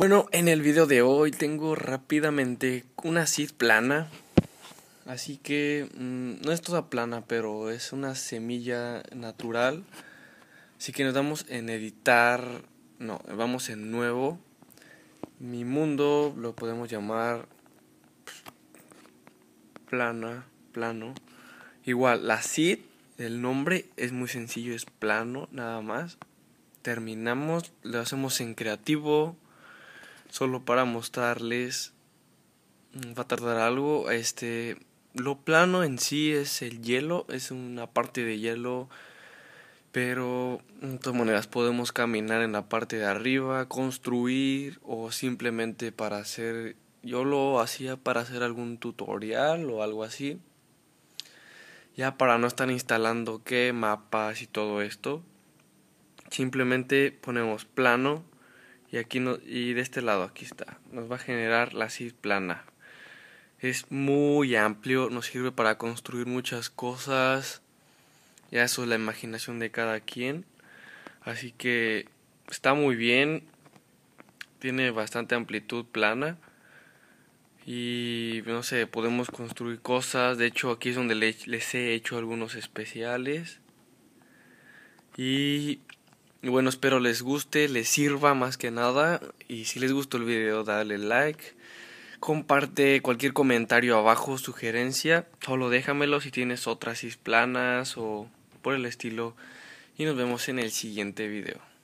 Bueno, en el video de hoy tengo rápidamente una seed plana. Así que mm, no es toda plana, pero es una semilla natural. Así que nos damos en editar, no, vamos en nuevo. Mi mundo lo podemos llamar plana, plano. Igual, la seed, el nombre es muy sencillo, es plano, nada más. Terminamos, lo hacemos en creativo solo para mostrarles mm, va a tardar algo este lo plano en sí es el hielo es una parte de hielo pero de todas maneras podemos caminar en la parte de arriba construir o simplemente para hacer yo lo hacía para hacer algún tutorial o algo así ya para no estar instalando qué mapas y todo esto simplemente ponemos plano y aquí no, y de este lado aquí está nos va a generar la cid plana es muy amplio nos sirve para construir muchas cosas ya eso es la imaginación de cada quien así que está muy bien tiene bastante amplitud plana y no sé podemos construir cosas de hecho aquí es donde les he hecho algunos especiales y y bueno, espero les guste, les sirva más que nada. Y si les gustó el video, dale like. Comparte cualquier comentario abajo, sugerencia. Solo déjamelo si tienes otras isplanas o por el estilo. Y nos vemos en el siguiente video.